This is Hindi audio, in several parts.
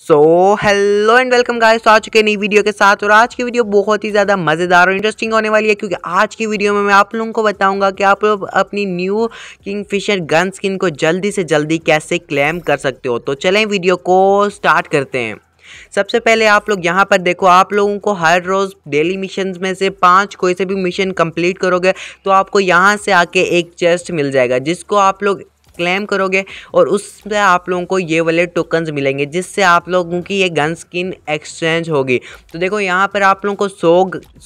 so hello and welcome guys तो आ चुके नई वीडियो के साथ और आज की वीडियो बहुत ही ज़्यादा मज़ेदार और इंटरेस्टिंग होने वाली है क्योंकि आज की वीडियो में मैं आप लोगों को बताऊंगा कि आप लोग अपनी न्यू किंगफिशर गन स्किन को जल्दी से जल्दी कैसे क्लेम कर सकते हो तो चलें वीडियो को स्टार्ट करते हैं सबसे पहले आप लोग यहाँ पर देखो आप लोगों को हर रोज़ डेली मिशन में से पाँच कोई से भी मिशन कंप्लीट करोगे तो आपको यहाँ से आके एक चेस्ट मिल जाएगा जिसको आप लोग क्लेम करोगे और उससे आप लोगों को ये वाले टोकन्स मिलेंगे जिससे आप लोगों की ये गन स्किन एक्सचेंज होगी तो देखो यहाँ पर आप लोगों को सौ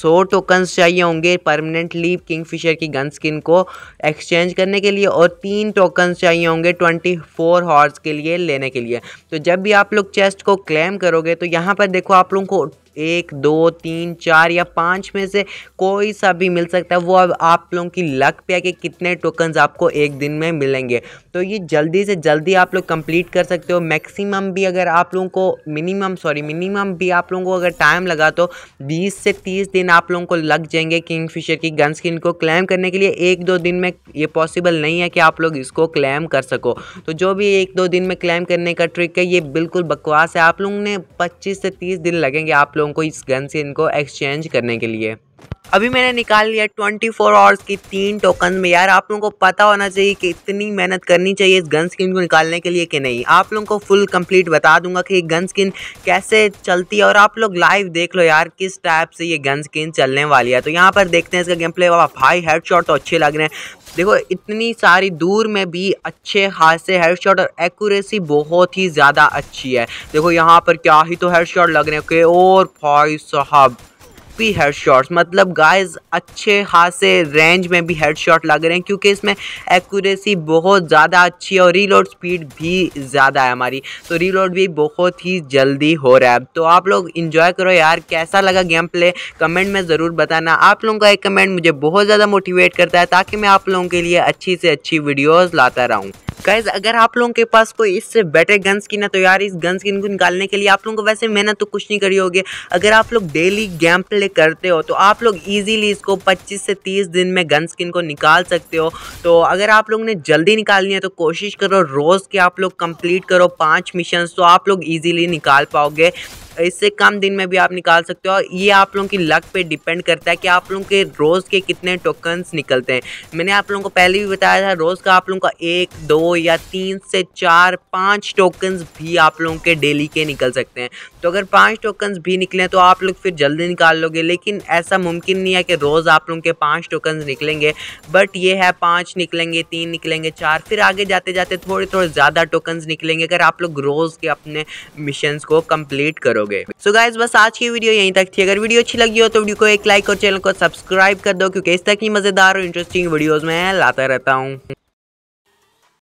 सौ टोकन्स चाहिए होंगे परमानेंटली किंग फिशर की गन स्किन को एक्सचेंज करने के लिए और तीन टोकन्स चाहिए होंगे ट्वेंटी फोर हॉर्स के लिए लेने के लिए तो जब भी आप लोग चेस्ट को क्लेम करोगे तो यहाँ पर देखो आप लोगों को एक दो तीन चार या पाँच में से कोई सा भी मिल सकता है वो अब आप लोगों की लक पे है कि कितने टोकन्स आपको एक दिन में मिलेंगे तो ये जल्दी से जल्दी आप लोग कंप्लीट कर सकते हो मैक्सिमम भी अगर आप लोगों को मिनिमम सॉरी मिनिमम भी आप लोगों को अगर टाइम लगा तो बीस से तीस दिन आप लोगों को लग जाएंगे किंग फिशर की गन स्किन को क्लेम करने के लिए एक दो दिन में ये पॉसिबल नहीं है कि आप लोग इसको क्लेम कर सको तो जो भी एक दो दिन में क्लेम करने का ट्रिक है ये बिल्कुल बकवास है आप लोगों ने पच्चीस से तीस दिन लगेंगे आप लोग लोगों को इस गन से इनको एक्सचेंज करने के लिए अभी मैंने निकाल लिया ट्वेंटी फोर आवर्स की तीन टोकन में यार आप लोगों को पता होना चाहिए कि इतनी मेहनत करनी चाहिए इस गन स्किन को निकालने के लिए कि नहीं आप लोगों को फुल कंप्लीट बता दूंगा कि गन स्किन कैसे चलती है और आप लोग लाइव देख लो यार किस टाइप से ये गन स्किन चलने वाली है तो यहाँ पर देखते हैं इसका गेम प्ले भाई हेड शॉट तो अच्छे लग रहे हैं देखो इतनी सारी दूर में भी अच्छे खासे हेडशॉट और एक्यूरेसी बहुत ही ज़्यादा अच्छी है देखो यहाँ पर क्या ही तो हेडशॉट लग रहे हैं के और भाई साहब हेड हेडशॉट्स मतलब गाइस अच्छे खासे रेंज में भी हेडशॉट लग रहे हैं क्योंकि इसमें एक्यूरेसी बहुत ज़्यादा अच्छी है और रीलोड स्पीड भी ज़्यादा है हमारी तो रीलोड भी बहुत ही जल्दी हो रहा है तो आप लोग इन्जॉय करो यार कैसा लगा गेम प्ले कमेंट में ज़रूर बताना आप लोगों का एक कमेंट मुझे बहुत ज़्यादा मोटिवेट करता है ताकि मैं आप लोगों के लिए अच्छी से अच्छी वीडियोज़ लाता रहूँ गाइज अगर आप लोगों के पास कोई इससे बेटर गन स्किन है तो यार इस गन स्किन को निकालने के लिए आप लोगों को वैसे मेहनत तो कुछ नहीं करी होगी अगर आप लोग डेली गेम प्ले करते हो तो आप लोग ईजिली इसको 25 से 30 दिन में गन स्किन को निकाल सकते हो तो अगर आप लोग ने जल्दी निकालनी है तो कोशिश करो रोज़ के आप लोग कंप्लीट करो पाँच मिशन तो आप लोग ईजिली निकाल पाओगे इससे कम दिन में भी आप निकाल सकते हो ये आप लोगों की लक पे डिपेंड करता है कि आप लोगों के रोज़ के कितने टोकन्स निकलते हैं मैंने आप लोगों को पहले भी बताया था रोज़ का आप लोगों का एक दो या तीन से चार पाँच टोकन्स भी आप लोगों के डेली के निकल सकते हैं तो अगर पाँच टोकन्स भी निकलें तो आप लोग फिर जल्दी निकाल लोगे लेकिन ऐसा मुमकिन नहीं है कि रोज़ आप लोगों के पाँच टोकन्स निकलेंगे बट ये है पाँच निकलेंगे तीन निकलेंगे चार फिर आगे जाते जाते थोड़े थोड़े ज़्यादा टोकन्स निकलेंगे अगर आप लोग रोज़ के अपने मिशन को कम्प्लीट करो करोगे सो so गाइज बस आज की वीडियो यहीं तक थी अगर वीडियो अच्छी लगी हो तो वीडियो को एक लाइक और चैनल को सब्सक्राइब कर दो क्योंकि इस तक ही मजेदार और इंटरेस्टिंग वीडियोज में लाता रहता हूँ